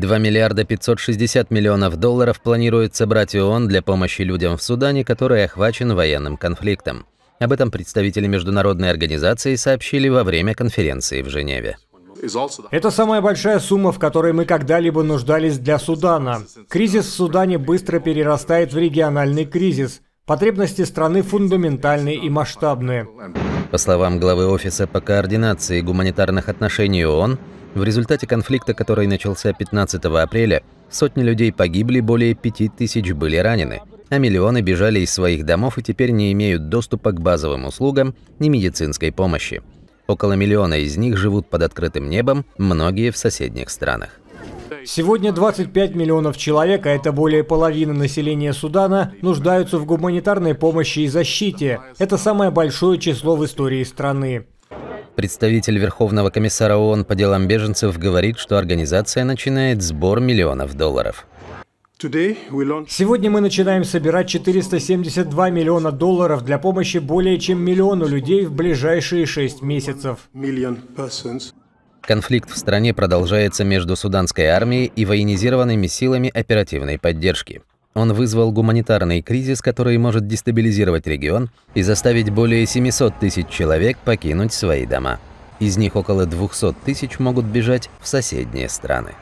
2 миллиарда 560 миллионов долларов планирует собрать ООН для помощи людям в Судане, который охвачен военным конфликтом. Об этом представители международной организации сообщили во время конференции в Женеве. Это самая большая сумма, в которой мы когда-либо нуждались для Судана. Кризис в Судане быстро перерастает в региональный кризис. Потребности страны фундаментальные и масштабные. По словам главы Офиса по координации гуманитарных отношений ООН, в результате конфликта, который начался 15 апреля, сотни людей погибли, более 5000 были ранены, а миллионы бежали из своих домов и теперь не имеют доступа к базовым услугам ни медицинской помощи. Около миллиона из них живут под открытым небом, многие в соседних странах. Сегодня 25 миллионов человек, а это более половины населения Судана, нуждаются в гуманитарной помощи и защите. Это самое большое число в истории страны. Представитель Верховного комиссара ООН по делам беженцев говорит, что организация начинает сбор миллионов долларов. Сегодня мы начинаем собирать 472 миллиона долларов для помощи более чем миллиону людей в ближайшие шесть месяцев. Конфликт в стране продолжается между суданской армией и военизированными силами оперативной поддержки. Он вызвал гуманитарный кризис, который может дестабилизировать регион и заставить более 700 тысяч человек покинуть свои дома. Из них около 200 тысяч могут бежать в соседние страны.